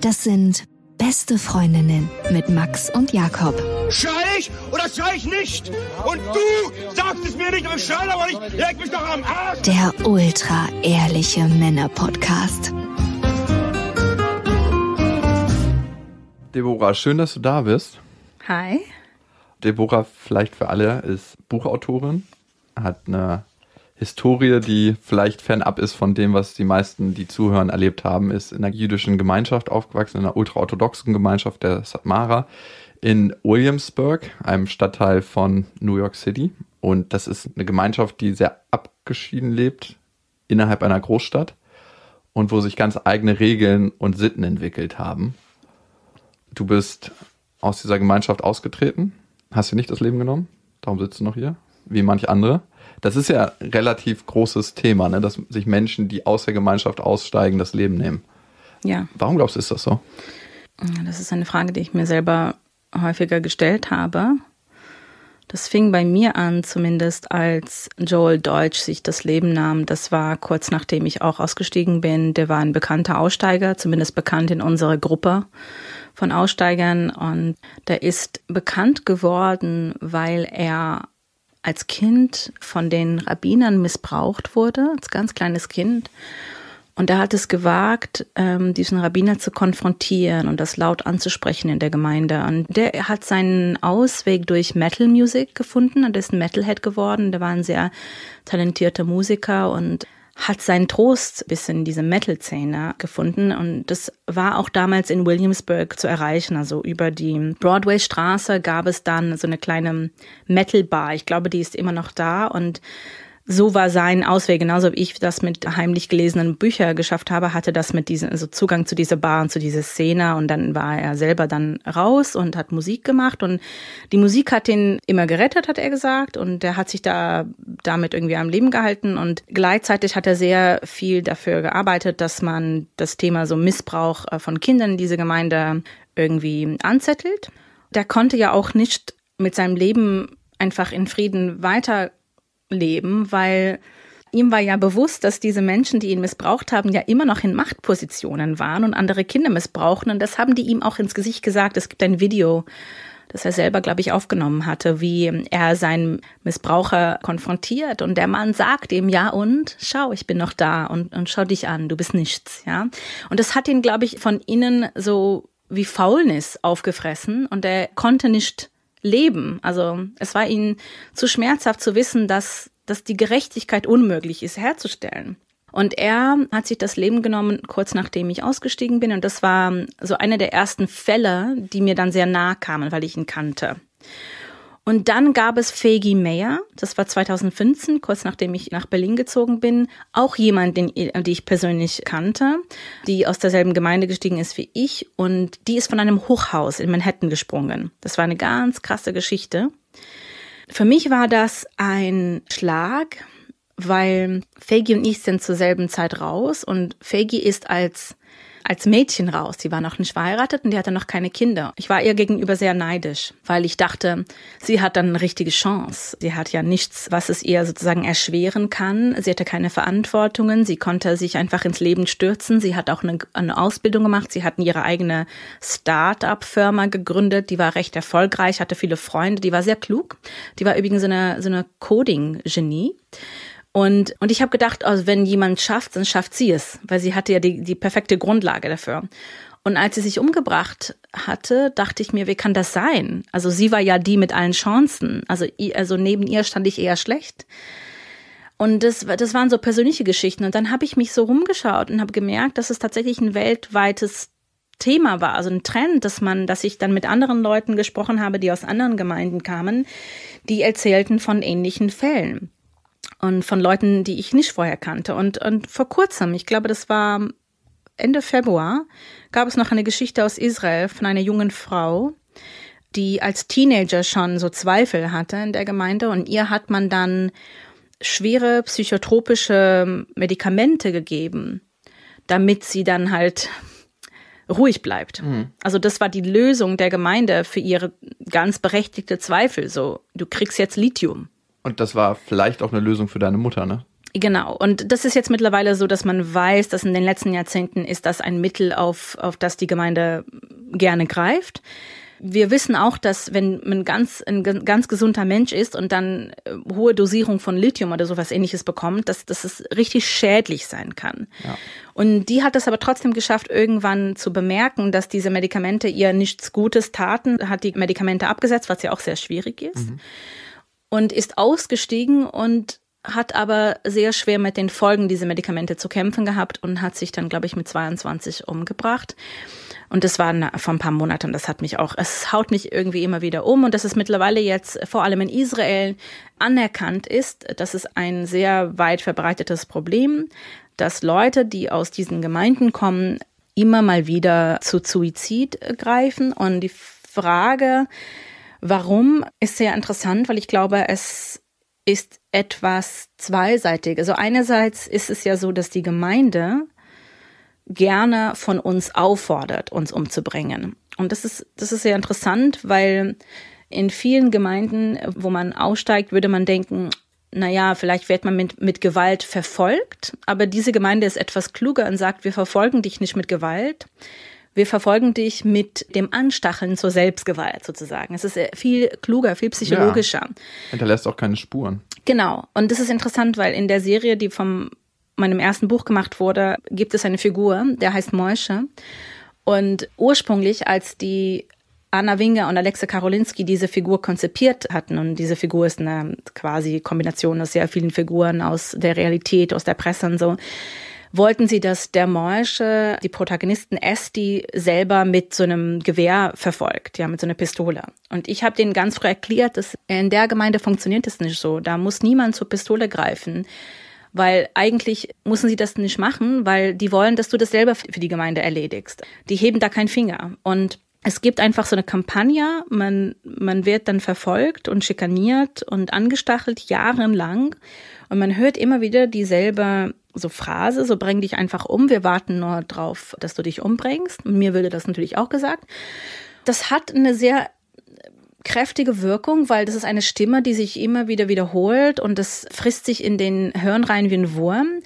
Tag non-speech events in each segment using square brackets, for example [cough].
Das sind Beste Freundinnen mit Max und Jakob. Schrei ich oder schrei ich nicht? Und du sagst es mir nicht, aber ich schrei aber nicht. Leg mich doch am Arsch! Der ultra-ehrliche Männer-Podcast. Deborah, schön, dass du da bist. Hi. Deborah, vielleicht für alle, ist Buchautorin, hat eine Historie, die vielleicht fernab ist von dem, was die meisten, die zuhören, erlebt haben, ist in einer jüdischen Gemeinschaft aufgewachsen, in einer ultraorthodoxen Gemeinschaft der Satmara in Williamsburg, einem Stadtteil von New York City. Und das ist eine Gemeinschaft, die sehr abgeschieden lebt innerhalb einer Großstadt und wo sich ganz eigene Regeln und Sitten entwickelt haben. Du bist aus dieser Gemeinschaft ausgetreten, hast dir nicht das Leben genommen, darum sitzt du noch hier wie manch andere. Das ist ja relativ großes Thema, ne? dass sich Menschen, die aus der Gemeinschaft aussteigen, das Leben nehmen. Ja. Warum glaubst du, ist das so? Das ist eine Frage, die ich mir selber häufiger gestellt habe. Das fing bei mir an, zumindest als Joel Deutsch sich das Leben nahm. Das war kurz nachdem ich auch ausgestiegen bin. Der war ein bekannter Aussteiger, zumindest bekannt in unserer Gruppe von Aussteigern. Und der ist bekannt geworden, weil er als Kind von den Rabbinern missbraucht wurde, als ganz kleines Kind. Und er hat es gewagt, ähm, diesen Rabbiner zu konfrontieren und das laut anzusprechen in der Gemeinde. Und der hat seinen Ausweg durch Metal Music gefunden und ist ein Metalhead geworden. Der war ein sehr talentierter Musiker und hat seinen Trost bis in diese Metal-Szene gefunden und das war auch damals in Williamsburg zu erreichen. Also über die Broadway-Straße gab es dann so eine kleine Metal-Bar. Ich glaube, die ist immer noch da und so war sein Ausweg. Genauso wie ich das mit heimlich gelesenen Büchern geschafft habe, hatte das mit diesem, also Zugang zu dieser Bar und zu dieser Szene. Und dann war er selber dann raus und hat Musik gemacht. Und die Musik hat ihn immer gerettet, hat er gesagt. Und er hat sich da damit irgendwie am Leben gehalten. Und gleichzeitig hat er sehr viel dafür gearbeitet, dass man das Thema so Missbrauch äh, von Kindern in diese Gemeinde irgendwie anzettelt. Der konnte ja auch nicht mit seinem Leben einfach in Frieden weiter leben, weil ihm war ja bewusst, dass diese Menschen, die ihn missbraucht haben, ja immer noch in Machtpositionen waren und andere Kinder missbrauchen. Und das haben die ihm auch ins Gesicht gesagt. Es gibt ein Video, das er selber, glaube ich, aufgenommen hatte, wie er seinen Missbraucher konfrontiert. Und der Mann sagt ihm, ja und, schau, ich bin noch da und, und schau dich an, du bist nichts, ja. Und das hat ihn, glaube ich, von innen so wie Faulnis aufgefressen und er konnte nicht Leben. Also es war ihnen zu schmerzhaft zu wissen, dass, dass die Gerechtigkeit unmöglich ist herzustellen. Und er hat sich das Leben genommen, kurz nachdem ich ausgestiegen bin. Und das war so einer der ersten Fälle, die mir dann sehr nahe kamen, weil ich ihn kannte. Und dann gab es Fegi Meyer, das war 2015, kurz nachdem ich nach Berlin gezogen bin, auch jemand, den, äh, die ich persönlich kannte, die aus derselben Gemeinde gestiegen ist wie ich und die ist von einem Hochhaus in Manhattan gesprungen. Das war eine ganz krasse Geschichte. Für mich war das ein Schlag, weil Fegi und ich sind zur selben Zeit raus und Fegi ist als als Mädchen raus. Sie war noch nicht verheiratet und die hatte noch keine Kinder. Ich war ihr gegenüber sehr neidisch, weil ich dachte, sie hat dann eine richtige Chance. Sie hat ja nichts, was es ihr sozusagen erschweren kann. Sie hatte keine Verantwortungen. Sie konnte sich einfach ins Leben stürzen. Sie hat auch eine, eine Ausbildung gemacht. Sie hatten ihre eigene Start-up-Firma gegründet. Die war recht erfolgreich, hatte viele Freunde. Die war sehr klug. Die war übrigens so eine, so eine Coding-Genie. Und, und ich habe gedacht, also wenn jemand schafft, dann schafft sie es, weil sie hatte ja die, die perfekte Grundlage dafür. Und als sie sich umgebracht hatte, dachte ich mir, wie kann das sein? Also sie war ja die mit allen Chancen. Also, also neben ihr stand ich eher schlecht. Und das, das waren so persönliche Geschichten. Und dann habe ich mich so rumgeschaut und habe gemerkt, dass es tatsächlich ein weltweites Thema war, also ein Trend, dass man, dass ich dann mit anderen Leuten gesprochen habe, die aus anderen Gemeinden kamen, die erzählten von ähnlichen Fällen und von Leuten, die ich nicht vorher kannte. Und, und vor kurzem, ich glaube, das war Ende Februar, gab es noch eine Geschichte aus Israel von einer jungen Frau, die als Teenager schon so Zweifel hatte in der Gemeinde und ihr hat man dann schwere psychotropische Medikamente gegeben, damit sie dann halt ruhig bleibt. Mhm. Also das war die Lösung der Gemeinde für ihre ganz berechtigte Zweifel. So, du kriegst jetzt Lithium. Und das war vielleicht auch eine Lösung für deine Mutter, ne? Genau. Und das ist jetzt mittlerweile so, dass man weiß, dass in den letzten Jahrzehnten ist das ein Mittel, auf, auf das die Gemeinde gerne greift. Wir wissen auch, dass wenn man ganz, ein ganz gesunder Mensch ist und dann äh, hohe Dosierung von Lithium oder sowas ähnliches bekommt, dass, dass es richtig schädlich sein kann. Ja. Und die hat es aber trotzdem geschafft, irgendwann zu bemerken, dass diese Medikamente ihr nichts Gutes taten, hat die Medikamente abgesetzt, was ja auch sehr schwierig ist. Mhm und ist ausgestiegen und hat aber sehr schwer mit den Folgen dieser Medikamente zu kämpfen gehabt und hat sich dann, glaube ich, mit 22 umgebracht. Und das war vor ein paar Monaten, das hat mich auch, es haut mich irgendwie immer wieder um und dass es mittlerweile jetzt vor allem in Israel anerkannt ist, das ist ein sehr weit verbreitetes Problem, dass Leute, die aus diesen Gemeinden kommen, immer mal wieder zu Suizid greifen und die Frage, Warum ist sehr interessant, weil ich glaube, es ist etwas zweiseitig. Also einerseits ist es ja so, dass die Gemeinde gerne von uns auffordert, uns umzubringen. Und das ist, das ist sehr interessant, weil in vielen Gemeinden, wo man aussteigt, würde man denken, naja, vielleicht wird man mit, mit Gewalt verfolgt, aber diese Gemeinde ist etwas kluger und sagt, wir verfolgen dich nicht mit Gewalt, wir verfolgen dich mit dem Anstacheln zur Selbstgewalt sozusagen. Es ist äh, viel kluger, viel psychologischer. Ja, hinterlässt auch keine Spuren. Genau. Und das ist interessant, weil in der Serie, die von meinem ersten Buch gemacht wurde, gibt es eine Figur, der heißt Moische. Und ursprünglich, als die Anna Winger und Alexa Karolinski diese Figur konzipiert hatten. Und diese Figur ist eine quasi Kombination aus sehr vielen Figuren aus der Realität, aus der Presse und so wollten sie, dass der Morsche die Protagonisten Esti selber mit so einem Gewehr verfolgt, ja, mit so einer Pistole. Und ich habe denen ganz früh erklärt, dass in der Gemeinde funktioniert das nicht so. Da muss niemand zur Pistole greifen. Weil eigentlich müssen sie das nicht machen, weil die wollen, dass du das selber für die Gemeinde erledigst. Die heben da keinen Finger. Und es gibt einfach so eine Kampagne, man, man wird dann verfolgt und schikaniert und angestachelt jahrelang. Und man hört immer wieder dieselbe so Phrase, so bring dich einfach um, wir warten nur drauf, dass du dich umbringst. Und mir würde das natürlich auch gesagt. Das hat eine sehr äh, kräftige Wirkung, weil das ist eine Stimme, die sich immer wieder wiederholt und das frisst sich in den Hirn rein wie ein Wurm.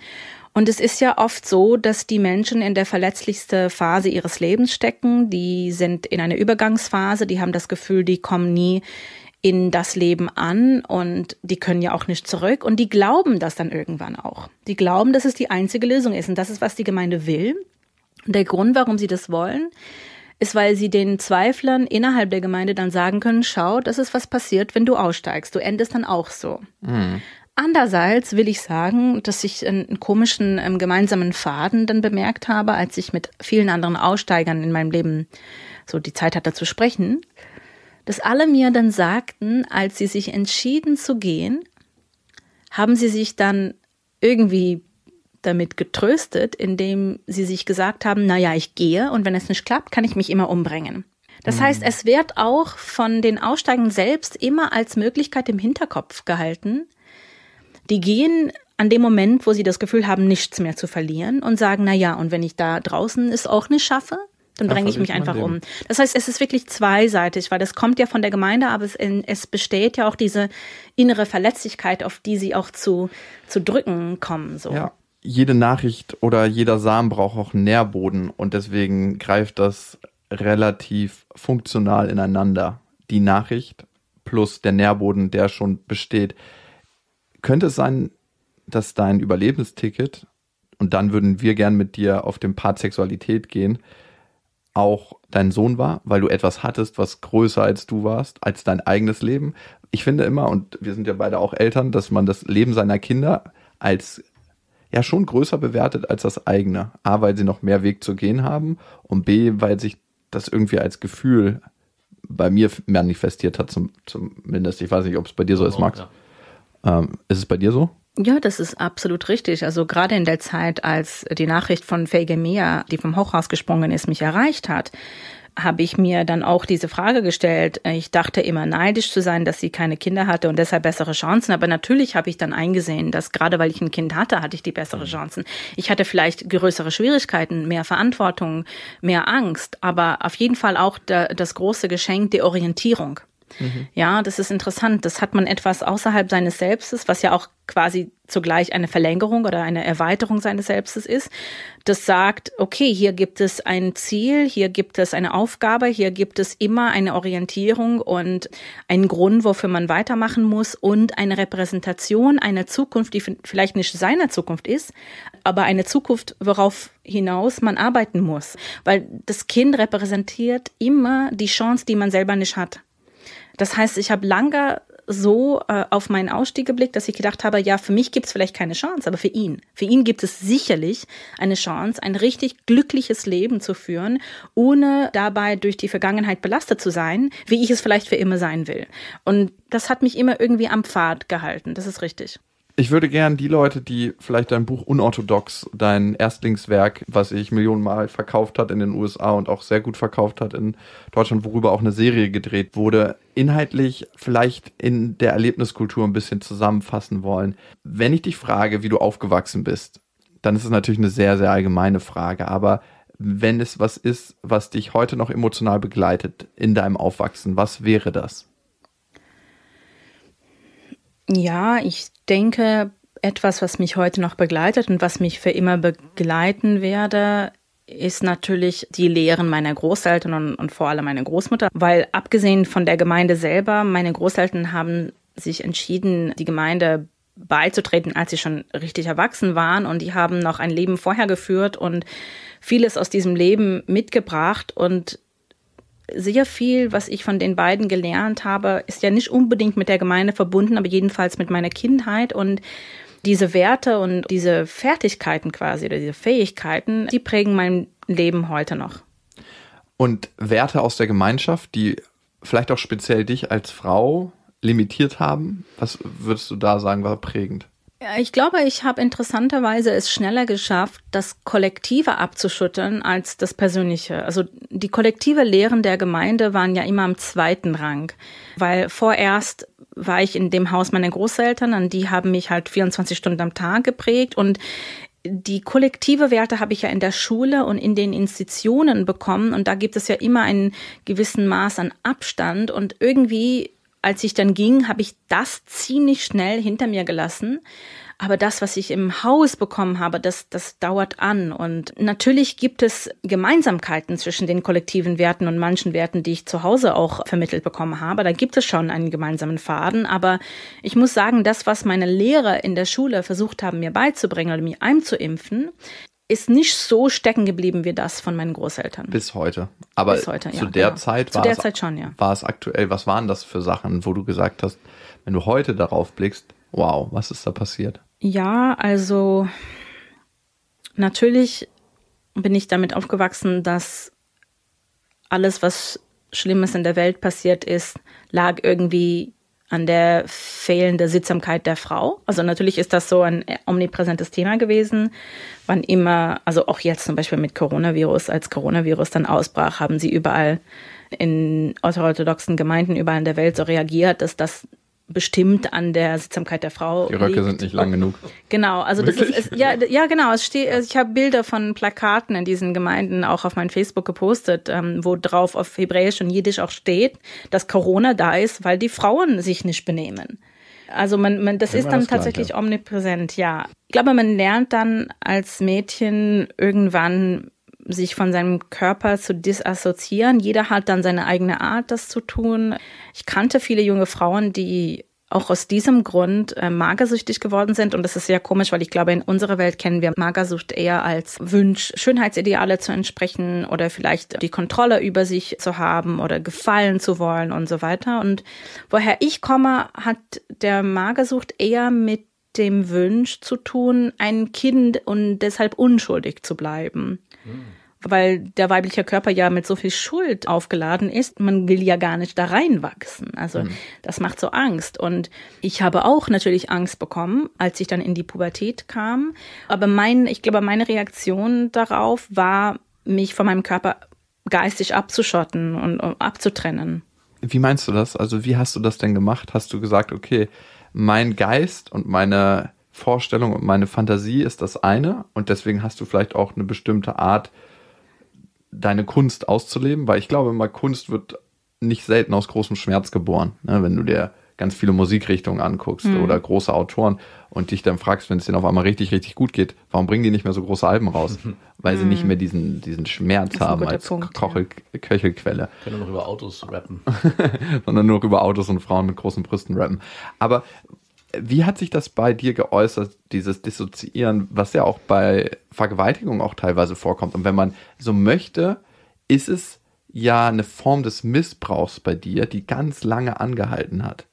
Und es ist ja oft so, dass die Menschen in der verletzlichste Phase ihres Lebens stecken. Die sind in einer Übergangsphase, die haben das Gefühl, die kommen nie in das Leben an und die können ja auch nicht zurück und die glauben das dann irgendwann auch. Die glauben, dass es die einzige Lösung ist und das ist, was die Gemeinde will. Und der Grund, warum sie das wollen, ist, weil sie den Zweiflern innerhalb der Gemeinde dann sagen können, schau, das ist was passiert, wenn du aussteigst. Du endest dann auch so. Mhm. Andererseits will ich sagen, dass ich einen komischen ähm, gemeinsamen Faden dann bemerkt habe, als ich mit vielen anderen Aussteigern in meinem Leben so die Zeit hatte zu sprechen dass alle mir dann sagten, als sie sich entschieden zu gehen, haben sie sich dann irgendwie damit getröstet, indem sie sich gesagt haben, naja, ich gehe und wenn es nicht klappt, kann ich mich immer umbringen. Das mhm. heißt, es wird auch von den Aussteigern selbst immer als Möglichkeit im Hinterkopf gehalten. Die gehen an dem Moment, wo sie das Gefühl haben, nichts mehr zu verlieren und sagen, naja, und wenn ich da draußen es auch nicht schaffe, dann bringe ich mich einfach um. Das heißt, es ist wirklich zweiseitig, weil das kommt ja von der Gemeinde, aber es, es besteht ja auch diese innere Verletzlichkeit, auf die sie auch zu, zu drücken kommen. So. Ja, jede Nachricht oder jeder Samen braucht auch einen Nährboden und deswegen greift das relativ funktional ineinander. Die Nachricht plus der Nährboden, der schon besteht. Könnte es sein, dass dein Überlebensticket, und dann würden wir gern mit dir auf den Part Sexualität gehen, auch dein Sohn war, weil du etwas hattest, was größer als du warst, als dein eigenes Leben. Ich finde immer, und wir sind ja beide auch Eltern, dass man das Leben seiner Kinder als ja schon größer bewertet als das eigene. A, weil sie noch mehr Weg zu gehen haben und B, weil sich das irgendwie als Gefühl bei mir manifestiert hat, zum, zumindest. Ich weiß nicht, ob es bei dir so ist, genau, Max. Ja. Ähm, ist es bei dir so? Ja, das ist absolut richtig. Also gerade in der Zeit, als die Nachricht von Mia, die vom Hochhaus gesprungen ist, mich erreicht hat, habe ich mir dann auch diese Frage gestellt. Ich dachte immer neidisch zu sein, dass sie keine Kinder hatte und deshalb bessere Chancen. Aber natürlich habe ich dann eingesehen, dass gerade weil ich ein Kind hatte, hatte ich die bessere mhm. Chancen. Ich hatte vielleicht größere Schwierigkeiten, mehr Verantwortung, mehr Angst, aber auf jeden Fall auch das große Geschenk der Orientierung. Mhm. Ja, das ist interessant. Das hat man etwas außerhalb seines Selbstes, was ja auch quasi zugleich eine Verlängerung oder eine Erweiterung seines Selbstes ist. Das sagt, okay, hier gibt es ein Ziel, hier gibt es eine Aufgabe, hier gibt es immer eine Orientierung und einen Grund, wofür man weitermachen muss und eine Repräsentation einer Zukunft, die vielleicht nicht seiner Zukunft ist, aber eine Zukunft, worauf hinaus man arbeiten muss. Weil das Kind repräsentiert immer die Chance, die man selber nicht hat. Das heißt, ich habe lange so äh, auf meinen Ausstieg geblickt, dass ich gedacht habe, ja, für mich gibt es vielleicht keine Chance, aber für ihn. Für ihn gibt es sicherlich eine Chance, ein richtig glückliches Leben zu führen, ohne dabei durch die Vergangenheit belastet zu sein, wie ich es vielleicht für immer sein will. Und das hat mich immer irgendwie am Pfad gehalten, das ist richtig. Ich würde gern die Leute, die vielleicht dein Buch Unorthodox, dein Erstlingswerk, was sich Millionenmal verkauft hat in den USA und auch sehr gut verkauft hat in Deutschland, worüber auch eine Serie gedreht wurde, inhaltlich vielleicht in der Erlebniskultur ein bisschen zusammenfassen wollen. Wenn ich dich frage, wie du aufgewachsen bist, dann ist es natürlich eine sehr, sehr allgemeine Frage, aber wenn es was ist, was dich heute noch emotional begleitet in deinem Aufwachsen, was wäre das? Ja, ich denke, etwas, was mich heute noch begleitet und was mich für immer begleiten werde, ist natürlich die Lehren meiner Großeltern und, und, vor allem meiner Großmutter, weil abgesehen von der Gemeinde selber, meine Großeltern haben sich entschieden, die Gemeinde beizutreten, als sie schon richtig erwachsen waren und die haben noch ein Leben vorher geführt und vieles aus diesem Leben mitgebracht und sehr viel, was ich von den beiden gelernt habe, ist ja nicht unbedingt mit der Gemeinde verbunden, aber jedenfalls mit meiner Kindheit und diese Werte und diese Fertigkeiten quasi oder diese Fähigkeiten, die prägen mein Leben heute noch. Und Werte aus der Gemeinschaft, die vielleicht auch speziell dich als Frau limitiert haben, was würdest du da sagen, war prägend? Ich glaube, ich habe interessanterweise es schneller geschafft, das Kollektive abzuschütteln als das Persönliche. Also die kollektive Lehren der Gemeinde waren ja immer am zweiten Rang, weil vorerst war ich in dem Haus meiner Großeltern, und die haben mich halt 24 Stunden am Tag geprägt und die kollektive Werte habe ich ja in der Schule und in den Institutionen bekommen und da gibt es ja immer einen gewissen Maß an Abstand und irgendwie als ich dann ging, habe ich das ziemlich schnell hinter mir gelassen. Aber das, was ich im Haus bekommen habe, das, das dauert an. Und natürlich gibt es Gemeinsamkeiten zwischen den kollektiven Werten und manchen Werten, die ich zu Hause auch vermittelt bekommen habe. Da gibt es schon einen gemeinsamen Faden. Aber ich muss sagen, das, was meine Lehrer in der Schule versucht haben, mir beizubringen oder mir einzuimpfen, ist nicht so stecken geblieben wie das von meinen Großeltern. Bis heute. Aber Bis heute, zu ja, der genau. Zeit war zu der es, Zeit schon, ja. war es aktuell, was waren das für Sachen, wo du gesagt hast, wenn du heute darauf blickst, wow, was ist da passiert? Ja, also natürlich bin ich damit aufgewachsen, dass alles, was Schlimmes in der Welt passiert ist, lag irgendwie an der fehlenden Sitzsamkeit der Frau. Also natürlich ist das so ein äh, omnipräsentes Thema gewesen. Wann immer, also auch jetzt zum Beispiel mit Coronavirus, als Coronavirus dann ausbrach, haben sie überall in orthodoxen Gemeinden überall in der Welt so reagiert, dass das bestimmt an der Sitzsamkeit der Frau. Die Röcke liegt. sind nicht lang genug. Genau, also das ist, es, ja, ja, genau. Es steht, also ich habe Bilder von Plakaten in diesen Gemeinden auch auf mein Facebook gepostet, ähm, wo drauf auf Hebräisch und Jiddisch auch steht, dass Corona da ist, weil die Frauen sich nicht benehmen. Also man, man das ist dann das tatsächlich lernt, ja. omnipräsent, ja. Ich glaube, man lernt dann als Mädchen irgendwann sich von seinem Körper zu disassoziieren. Jeder hat dann seine eigene Art, das zu tun. Ich kannte viele junge Frauen, die auch aus diesem Grund äh, magersüchtig geworden sind. Und das ist sehr komisch, weil ich glaube, in unserer Welt kennen wir Magersucht eher als Wunsch, Schönheitsideale zu entsprechen oder vielleicht die Kontrolle über sich zu haben oder gefallen zu wollen und so weiter. Und woher ich komme, hat der Magersucht eher mit dem Wunsch zu tun, ein Kind und deshalb unschuldig zu bleiben. Mhm. Weil der weibliche Körper ja mit so viel Schuld aufgeladen ist, man will ja gar nicht da reinwachsen. Also mhm. das macht so Angst. Und ich habe auch natürlich Angst bekommen, als ich dann in die Pubertät kam. Aber mein, ich glaube, meine Reaktion darauf war, mich von meinem Körper geistig abzuschotten und abzutrennen. Wie meinst du das? Also wie hast du das denn gemacht? Hast du gesagt, okay, mein Geist und meine Vorstellung und meine Fantasie ist das eine und deswegen hast du vielleicht auch eine bestimmte Art, deine Kunst auszuleben, weil ich glaube immer, Kunst wird nicht selten aus großem Schmerz geboren, ne? wenn du dir ganz viele Musikrichtungen anguckst mhm. oder große Autoren und dich dann fragst, wenn es denen auf einmal richtig, richtig gut geht, warum bringen die nicht mehr so große Alben raus? Mhm. Weil mhm. sie nicht mhm. mehr diesen, diesen Schmerz haben als Punkt, Kochel, ja. Köchelquelle. Können noch über Autos rappen. [laughs] Sondern nur über Autos und Frauen mit großen Brüsten rappen. Aber wie hat sich das bei dir geäußert, dieses Dissoziieren, was ja auch bei Vergewaltigung auch teilweise vorkommt? Und wenn man so möchte, ist es ja eine Form des Missbrauchs bei dir, die ganz lange angehalten hat.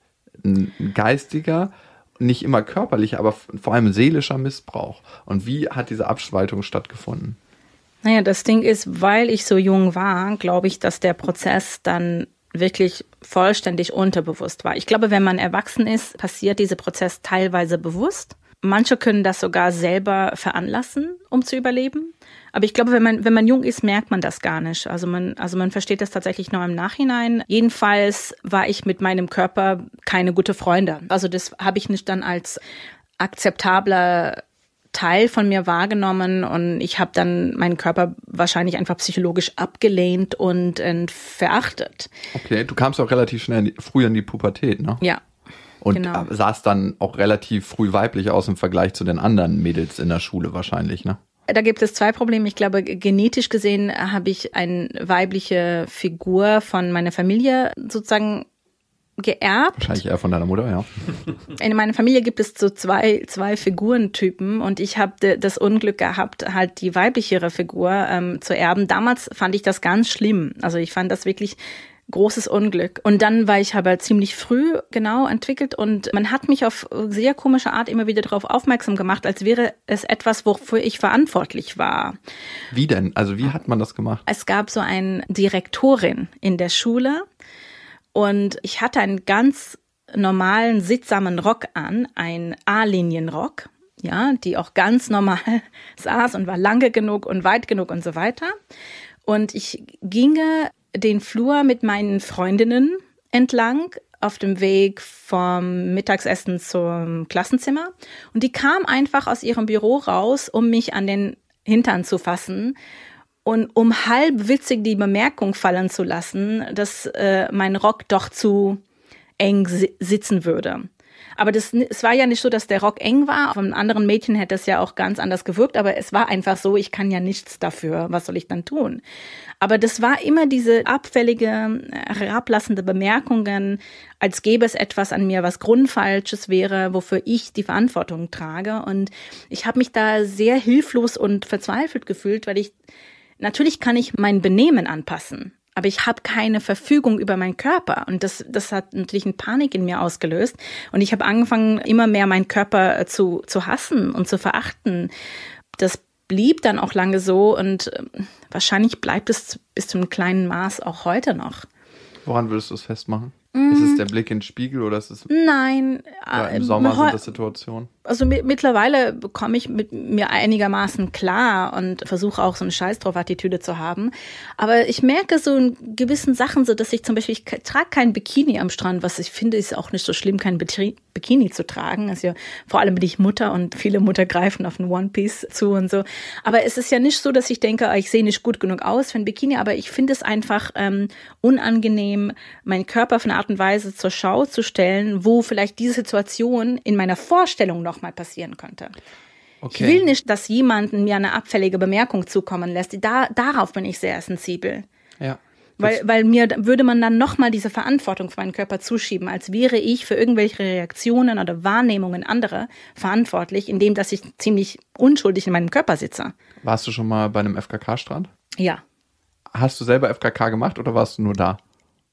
Ein geistiger, nicht immer körperlicher, aber vor allem seelischer Missbrauch. Und wie hat diese Abschwaltung stattgefunden? Naja, das Ding ist, weil ich so jung war, glaube ich, dass der Prozess dann wirklich vollständig unterbewusst war. Ich glaube, wenn man erwachsen ist, passiert dieser Prozess teilweise bewusst. Manche können das sogar selber veranlassen, um zu überleben. Aber ich glaube, wenn man, wenn man jung ist, merkt man das gar nicht. Also man, also man versteht das tatsächlich nur im Nachhinein. Jedenfalls war ich mit meinem Körper keine gute Freunde. Also das habe ich nicht dann als akzeptabler Teil von mir wahrgenommen und ich habe dann meinen Körper wahrscheinlich einfach psychologisch abgelehnt und verachtet. Okay, du kamst auch relativ schnell in die, früh in die Pubertät, ne? Ja. Und genau. Äh, sahst dann auch relativ früh weiblich aus im Vergleich zu den anderen Mädels in der Schule wahrscheinlich, ne? Da gibt es zwei Probleme. Ich glaube, genetisch gesehen habe ich eine weibliche Figur von meiner Familie sozusagen geerbt. Wahrscheinlich eher von deiner Mutter, ja. In meiner Familie gibt es so zwei, zwei Figurentypen und ich habe das Unglück gehabt, halt die weiblichere Figur ähm, zu erben. Damals fand ich das ganz schlimm. Also ich fand das wirklich großes Unglück. Und dann war ich aber ziemlich früh genau entwickelt und man hat mich auf sehr komische Art immer wieder darauf aufmerksam gemacht, als wäre es etwas, wofür ich verantwortlich war. Wie denn? Also wie hat man das gemacht? Es gab so eine Direktorin in der Schule, und ich hatte einen ganz normalen, sittsamen Rock an, ein A-Linienrock, ja, die auch ganz normal [laughs] saß und war lange genug und weit genug und so weiter. Und ich ginge den Flur mit meinen Freundinnen entlang auf dem Weg vom Mittagsessen zum Klassenzimmer. Und die kam einfach aus ihrem Büro raus, um mich an den Hintern zu fassen und um halb witzig die Bemerkung fallen zu lassen, dass äh, mein Rock doch zu eng si sitzen würde. Aber das, es war ja nicht so, dass der Rock eng war. Von anderen Mädchen hätte es ja auch ganz anders gewirkt, aber es war einfach so, ich kann ja nichts dafür. Was soll ich dann tun? Aber das war immer diese abfällige, äh, herablassende Bemerkungen, als gäbe es etwas an mir, was grundfalsches wäre, wofür ich die Verantwortung trage. Und ich habe mich da sehr hilflos und verzweifelt gefühlt, weil ich Natürlich kann ich mein Benehmen anpassen, aber ich habe keine Verfügung über meinen Körper. Und das, das hat natürlich eine Panik in mir ausgelöst. Und ich habe angefangen, immer mehr meinen Körper äh, zu, zu hassen und zu verachten. Das blieb dann auch lange so und ähm, wahrscheinlich bleibt es bis zu einem kleinen Maß auch heute noch. Woran würdest du es festmachen? Ist es mhm. der Blick in den Spiegel oder ist es. Nein. Ja, Im äh, Sommer sind das Situationen. Also mittlerweile komme ich mit mir einigermaßen klar und versuche auch so eine Scheiß drauf Attitüde zu haben. Aber ich merke so in gewissen Sachen, so dass ich zum Beispiel, ich trage kein Bikini am Strand, was ich finde, ist auch nicht so schlimm, kein Bikini zu tragen. Also ja, vor allem bin ich Mutter und viele Mutter greifen auf ein One Piece zu und so. Aber es ist ja nicht so, dass ich denke, ah, ich sehe nicht gut genug aus für ein Bikini, aber ich finde es einfach ähm, unangenehm, meinen Körper auf eine Art und Weise zur Schau zu stellen, wo vielleicht diese Situation in meiner Vorstellung noch nochmal passieren könnte. Okay. Ich will nicht, dass jemand mir eine abfällige Bemerkung zukommen lässt. Da, darauf bin ich sehr sensibel. Ja. Weil, weil mir würde man dann nochmal diese Verantwortung für meinen Körper zuschieben, als wäre ich für irgendwelche Reaktionen oder Wahrnehmungen anderer verantwortlich, indem dass ich ziemlich unschuldig in meinem Körper sitze. Warst du schon mal bei einem FKK-Strand? Ja. Hast du selber FKK gemacht oder warst du nur da?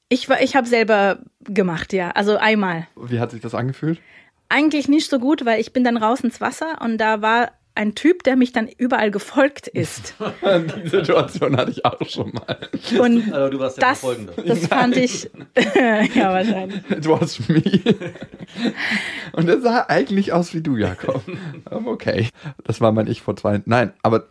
Ich, ich habe selber gemacht, ja. Also einmal. Wie hat sich das angefühlt? eigentlich nicht so gut, weil ich bin dann raus ins Wasser und da war ein Typ, der mich dann überall gefolgt ist. [laughs] Die Situation hatte ich auch schon mal. Und also, du warst der das, Verfolgende. Das Nein. fand ich. [laughs] ja, wahrscheinlich. It was me. Und er sah eigentlich aus wie du, Jakob. Okay. Das war mein Ich vor zwei. Nein, aber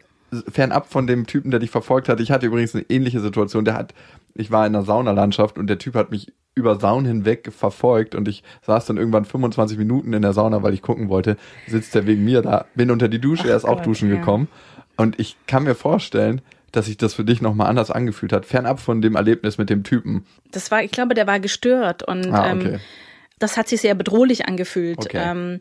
fernab von dem Typen, der dich verfolgt hat. Ich hatte übrigens eine ähnliche Situation. Der hat ich war in einer Saunalandschaft und der Typ hat mich über Saunen hinweg verfolgt und ich saß dann irgendwann 25 Minuten in der Sauna, weil ich gucken wollte, sitzt der wegen mir da, bin unter die Dusche, Ach, er ist Gott, auch duschen ja. gekommen und ich kann mir vorstellen, dass sich das für dich nochmal anders angefühlt hat, fernab von dem Erlebnis mit dem Typen. Das war, ich glaube, der war gestört und ah, ähm, okay. ähm, das hat sich sehr bedrohlich angefühlt. Okay. Ähm,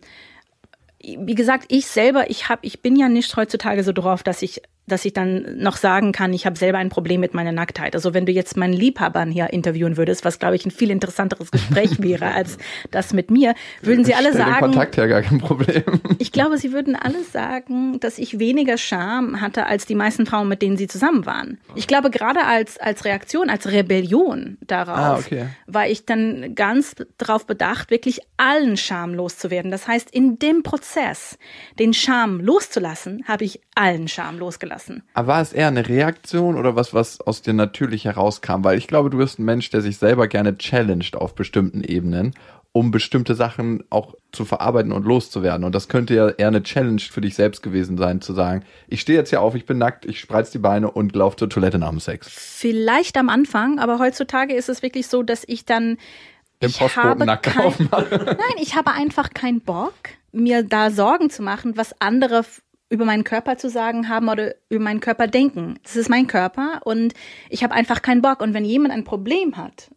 wie gesagt, ich selber, ich habe, ich bin ja nicht heutzutage so drauf, dass ich dass ich dann noch sagen kann, ich habe selber ein Problem mit meiner Nacktheit. Also wenn du jetzt meinen Liebhabern hier interviewen würdest, was glaube ich ein viel interessanteres Gespräch [laughs] wäre als das mit mir, würden sie alle sagen, Kontakt her, gar kein Problem. ich glaube, sie würden alle sagen, dass ich weniger Scham hatte als die meisten Frauen, mit denen sie zusammen waren. Ich glaube gerade als als Reaktion, als Rebellion darauf, ah, okay. war ich dann ganz darauf bedacht, wirklich allen Scham loszuwerden. Das heißt, in dem Prozess, den Scham loszulassen, habe ich allen Scham losgelassen lassen. Aber war es eher eine Reaktion oder was, was aus dir natürlich herauskam? Weil ich glaube, du bist ein Mensch, der sich selber gerne challenged auf bestimmten Ebenen, um bestimmte Sachen auch zu verarbeiten und loszuwerden. Und das könnte ja eher eine Challenge für dich selbst gewesen sein, zu sagen, ich stehe jetzt hier auf, ich bin nackt, ich spreiz die Beine und laufe zur Toilette nach dem Sex. Vielleicht am Anfang, aber heutzutage ist es wirklich so, dass ich dann Im Postboten nackt kein, [laughs] Nein, ich habe einfach keinen Bock, mir da Sorgen zu machen, was andere über meinen Körper zu sagen haben oder über meinen Körper denken. Das ist mein Körper und ich habe einfach keinen Bock. Und wenn jemand ein Problem hat,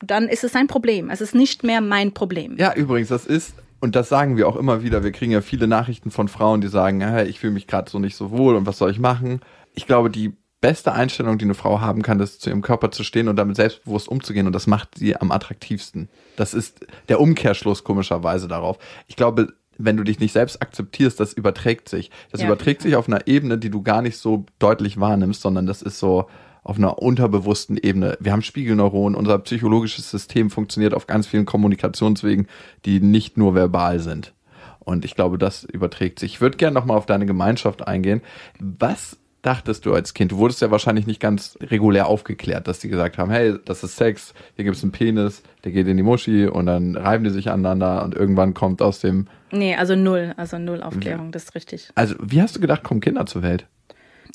dann ist es sein Problem. Es ist nicht mehr mein Problem. Ja, übrigens, das ist, und das sagen wir auch immer wieder, wir kriegen ja viele Nachrichten von Frauen, die sagen, hey, ich fühle mich gerade so nicht so wohl und was soll ich machen? Ich glaube, die beste Einstellung, die eine Frau haben kann, ist zu ihrem Körper zu stehen und damit selbstbewusst umzugehen. Und das macht sie am attraktivsten. Das ist der Umkehrschluss komischerweise darauf. Ich glaube, wenn du dich nicht selbst akzeptierst, das überträgt sich. Das ja, überträgt sich auf einer Ebene, die du gar nicht so deutlich wahrnimmst, sondern das ist so auf einer unterbewussten Ebene. Wir haben Spiegelneuronen, unser psychologisches System funktioniert auf ganz vielen Kommunikationswegen, die nicht nur verbal sind. Und ich glaube, das überträgt sich. Ich würde gerne nochmal auf deine Gemeinschaft eingehen. Was dachtest du als Kind? Du wurdest ja wahrscheinlich nicht ganz regulär aufgeklärt, dass die gesagt haben, hey, das ist Sex, hier gibt es einen Penis, der geht in die Muschi und dann reiben die sich aneinander und irgendwann kommt aus dem... Nee, also null, also null Aufklärung, das ist richtig. Also wie hast du gedacht, kommen Kinder zur Welt?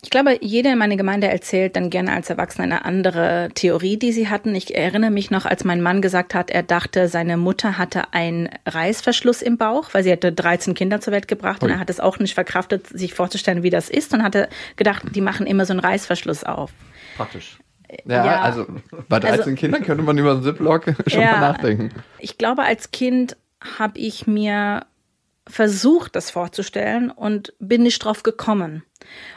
Ich glaube, jeder in meiner Gemeinde erzählt dann gerne als Erwachsener eine andere Theorie, die sie hatten. Ich erinnere mich noch, als mein Mann gesagt hat, er dachte, seine Mutter hatte einen Reißverschluss im Bauch, weil sie hatte 13 Kinder zur Welt gebracht Ui. und er hat es auch nicht verkraftet, sich vorzustellen, wie das ist und hatte gedacht, die machen immer so einen Reißverschluss auf. Praktisch. Äh, ja, ja, also bei 13 also, Kindern könnte man über einen Ziplock [laughs] schon ja, mal nachdenken. Ich glaube, als Kind habe ich mir versucht, das vorzustellen und bin nicht drauf gekommen.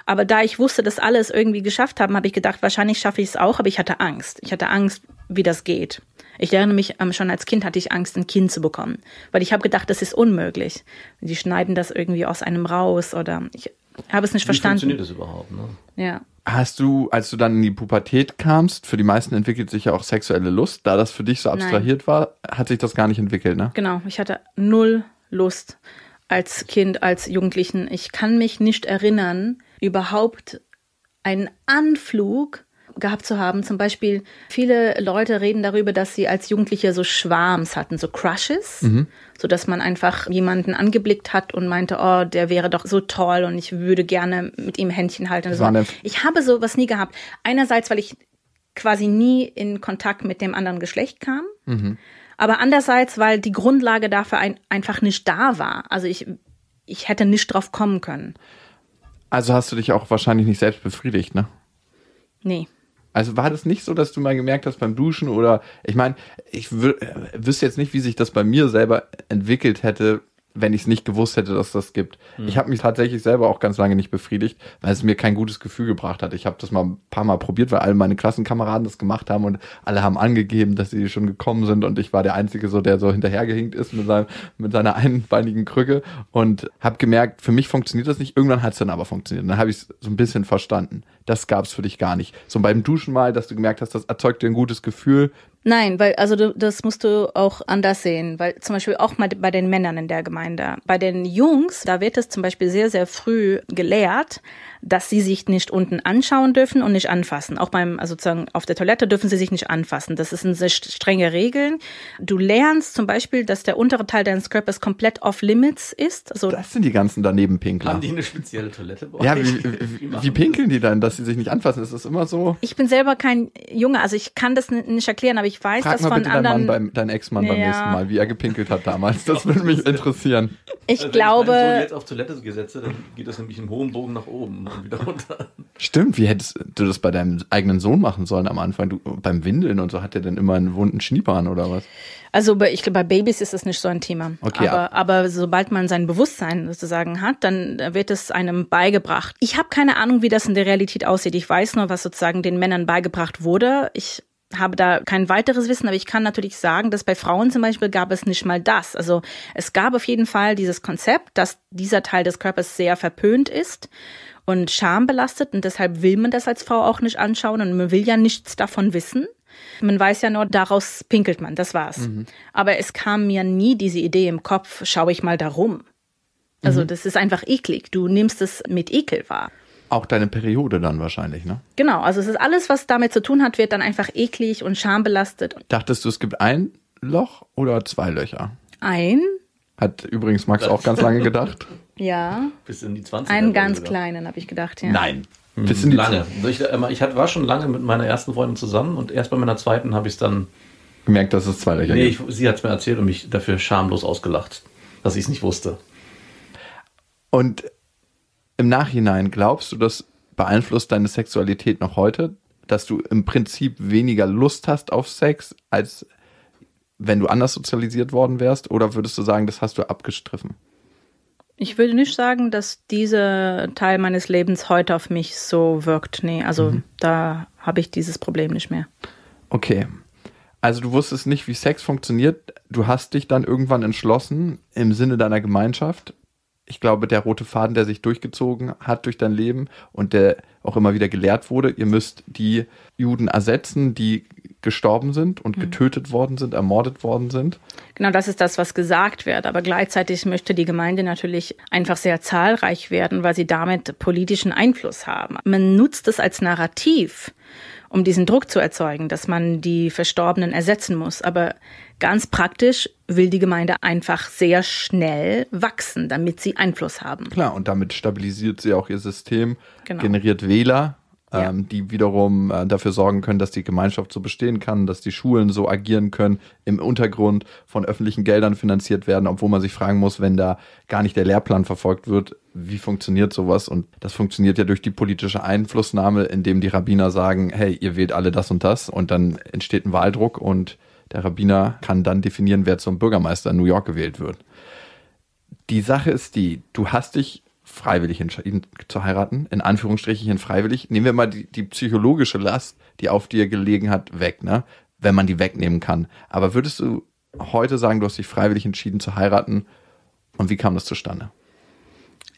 Aber da ich wusste, dass alle es irgendwie geschafft haben, habe ich gedacht, wahrscheinlich schaffe ich es auch, aber ich hatte Angst. Ich hatte Angst, wie das geht. Ich erinnere mich, ähm, schon als Kind hatte ich Angst, ein Kind zu bekommen, weil ich habe gedacht, das ist unmöglich. Die schneiden das irgendwie aus einem raus oder ich habe es nicht wie verstanden. Wie funktioniert das überhaupt? Ne? Ja. Hast du, als du dann in die Pubertät kamst, für die meisten entwickelt sich ja auch sexuelle Lust. Da das für dich so abstrahiert Nein. war, hat sich das gar nicht entwickelt, ne? Genau, ich hatte null Lust als Kind, als Jugendlichen. Ich kann mich nicht erinnern, überhaupt einen Anflug gehabt zu haben. Zum Beispiel, viele Leute reden darüber, dass sie als Jugendliche so Schwarms hatten, so Crushes, mhm. so dass man einfach jemanden angeblickt hat und meinte, oh, der wäre doch so toll und ich würde gerne mit ihm Händchen halten. So. Ich habe sowas nie gehabt. Einerseits, weil ich quasi nie in Kontakt mit dem anderen Geschlecht kam. Mhm aber andererseits, weil die Grundlage dafür ein, einfach nicht da war. Also ich, ich hätte nicht drauf kommen können. Also hast du dich auch wahrscheinlich nicht selbst befriedigt, ne? Nee. Also war das nicht so, dass du mal gemerkt hast beim Duschen oder ich meine, ich äh, wüsste jetzt nicht, wie sich das bei mir selber entwickelt hätte, wenn ich es nicht gewusst hätte, dass das gibt. Mhm. Ich habe mich tatsächlich selber auch ganz lange nicht befriedigt, weil es mir kein gutes Gefühl gebracht hat. Ich habe das mal ein paar Mal probiert, weil alle meine Klassenkameraden das gemacht haben und alle haben angegeben, dass sie schon gekommen sind und ich war der Einzige, so der so hinterhergehinkt ist mit, seinem, mit seiner [laughs] einbeinigen Krücke und habe gemerkt, für mich funktioniert das nicht. Irgendwann hat es dann aber funktioniert. Und dann habe ich es so ein bisschen verstanden. Das gab es für dich gar nicht. So beim Duschen mal, dass du gemerkt hast, das erzeugt dir ein gutes Gefühl. Nein, weil also du, das musst du auch anders sehen, weil zum Beispiel auch mal bei den Männern in der Gemeinde, bei den Jungs, da wird es zum Beispiel sehr sehr früh gelehrt, dass sie sich nicht unten anschauen dürfen und nicht anfassen. Auch beim also sozusagen auf der Toilette dürfen sie sich nicht anfassen. Das ist eine sehr strenge Regeln. Du lernst zum Beispiel, dass der untere Teil deines Körpers komplett off Limits ist. Also das sind die ganzen daneben Pinkler. Haben die eine spezielle Toilette? Boah, ja, wie, [laughs] wie, wie pinkeln die dann, dass sie sich nicht anfassen? Ist das immer so? Ich bin selber kein Junge, also ich kann das nicht erklären, aber ich ich weiß Frag das mal von bitte anderen. Dein, Mann beim, dein Ex-Mann ja. beim nächsten Mal, wie er gepinkelt hat damals. Das würde mich interessieren. Ich also, glaube. Wenn ich jetzt auf Toilette gesetzt dann geht das nämlich im hohen Bogen nach oben und wieder runter. Stimmt, wie hättest du das bei deinem eigenen Sohn machen sollen am Anfang? Du, beim Windeln und so hat er dann immer einen wunden Schniepern oder was? Also bei, ich glaube, bei Babys ist das nicht so ein Thema. Okay, aber, ja. aber sobald man sein Bewusstsein sozusagen hat, dann wird es einem beigebracht. Ich habe keine Ahnung, wie das in der Realität aussieht. Ich weiß nur, was sozusagen den Männern beigebracht wurde. Ich habe da kein weiteres Wissen, aber ich kann natürlich sagen, dass bei Frauen zum Beispiel gab es nicht mal das. Also es gab auf jeden Fall dieses Konzept, dass dieser Teil des Körpers sehr verpönt ist und schambelastet und deshalb will man das als Frau auch nicht anschauen und man will ja nichts davon wissen. Man weiß ja nur, daraus pinkelt man, das war's. Mhm. Aber es kam mir nie diese Idee im Kopf, schaue ich mal darum. Also mhm. das ist einfach eklig. Du nimmst es mit Ekel wahr. Auch deine Periode dann wahrscheinlich, ne? Genau, also es ist alles, was damit zu tun hat, wird dann einfach eklig und schambelastet. Dachtest du, es gibt ein Loch oder zwei Löcher? Ein. Hat übrigens Max auch ganz lange gedacht. [laughs] Ja. Bis in die 20 Einen ganz gedacht. kleinen, habe ich gedacht, ja. Nein. Hm. Bis in die lange. Äh, ich, ich war schon lange mit meiner ersten Freundin zusammen und erst bei meiner zweiten habe ich es dann gemerkt, dass es zwei Löcher nee, gibt. Nee, sie hat es mir erzählt und mich dafür schamlos ausgelacht, dass ich es nicht wusste. Und im Nachhinein glaubst du, das beeinflusst deine Sexualität noch heute, dass du im Prinzip weniger Lust hast auf Sex, als wenn du anders sozialisiert worden wärst? Oder würdest du sagen, das hast du abgestriffen? Ich würde nicht sagen, dass dieser Teil meines Lebens heute auf mich so wirkt. Nee, also mhm. da habe ich dieses Problem nicht mehr. Okay. Also du wusstest nicht, wie Sex funktioniert. Du hast dich dann irgendwann entschlossen, im Sinne deiner Gemeinschaft ich glaube, der rote Faden, der sich durchgezogen hat durch dein Leben und der auch immer wieder gelehrt wurde, ihr müsst die Juden ersetzen, die gestorben sind und mhm. getötet worden sind, ermordet worden sind. Genau, das ist das, was gesagt wird. Aber gleichzeitig möchte die Gemeinde natürlich einfach sehr zahlreich werden, weil sie damit politischen Einfluss haben. Man nutzt es als Narrativ um diesen Druck zu erzeugen, dass man die Verstorbenen ersetzen muss. Aber ganz praktisch will die Gemeinde einfach sehr schnell wachsen, damit sie Einfluss haben. Klar, und damit stabilisiert sie auch ihr System, genau. generiert Wähler, ja. ähm, die wiederum äh, dafür sorgen können, dass die Gemeinschaft so bestehen kann, dass die Schulen so agieren können, im Untergrund von öffentlichen Geldern finanziert werden, obwohl man sich fragen muss, wenn da gar nicht der Lehrplan verfolgt wird, wie funktioniert sowas? Und das funktioniert ja durch die politische Einflussnahme, indem die Rabbiner sagen, hey, ihr wählt alle das und das und dann entsteht ein Wahldruck und der Rabbiner kann dann definieren, wer zum Bürgermeister in New York gewählt wird. Die Sache ist die, du hast dich freiwillig entschieden zu heiraten, in Anführungsstrichen freiwillig, nehmen wir mal die, die psychologische Last, die auf dir gelegen hat, weg, ne? Wenn man die wegnehmen kann. Aber würdest du heute sagen, du hast dich freiwillig entschieden zu heiraten und wie kam das zustande?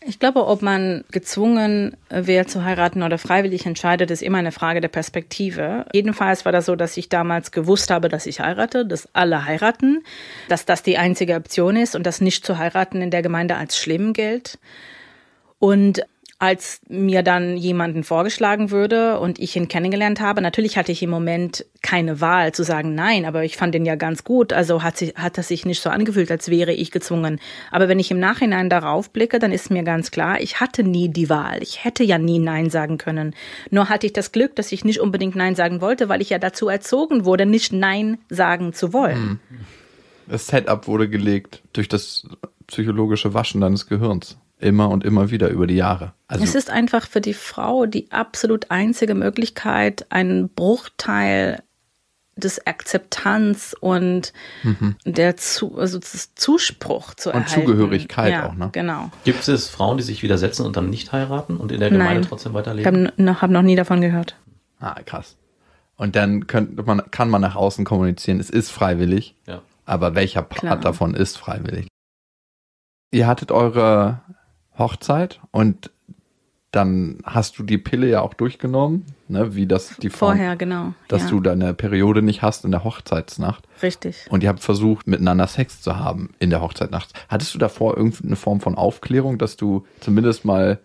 Ich glaube, ob man gezwungen wäre zu heiraten oder freiwillig entscheidet, ist immer eine Frage der Perspektive. Jedenfalls war das so, dass ich damals gewusst habe, dass ich heirate, dass alle heiraten, dass das die einzige Option ist und dass nicht zu heiraten in der Gemeinde als schlimm gilt. Und als mir dann jemanden vorgeschlagen würde und ich ihn kennengelernt habe, natürlich hatte ich im Moment keine Wahl zu sagen nein, aber ich fand ihn ja ganz gut, also hat, sich, hat das sich nicht so angefühlt, als wäre ich gezwungen. Aber wenn ich im Nachhinein darauf blicke, dann ist mir ganz klar, ich hatte nie die Wahl. Ich hätte ja nie nein sagen können. Nur hatte ich das Glück, dass ich nicht unbedingt nein sagen wollte, weil ich ja dazu erzogen wurde, nicht nein sagen zu wollen. Hm. Das Setup wurde gelegt durch das psychologische Waschen deines Gehirns immer und immer wieder über die Jahre. Also es ist einfach für die Frau die absolut einzige Möglichkeit, einen Bruchteil des Akzeptanz und mhm. der Zu also des Zuspruch zu und erhalten. Und Zugehörigkeit ja, auch, ne? Genau. Gibt es Frauen, die sich widersetzen und dann nicht heiraten und in der Gemeinde Nein. trotzdem weiterleben? Ich habe noch, hab noch nie davon gehört. Ah, krass. Und dann könnte man, kann man nach außen kommunizieren, es ist freiwillig, ja. aber welcher Part Klar. davon ist freiwillig? Ihr hattet eure Hochzeit und dann hast du die Pille ja auch durchgenommen, ne, wie das die Frau, vorher genau, dass ja. du deine Periode nicht hast in der Hochzeitsnacht. Richtig. Und ihr habt versucht miteinander Sex zu haben in der Hochzeitsnacht. Hattest du davor irgendeine Form von Aufklärung, dass du zumindest mal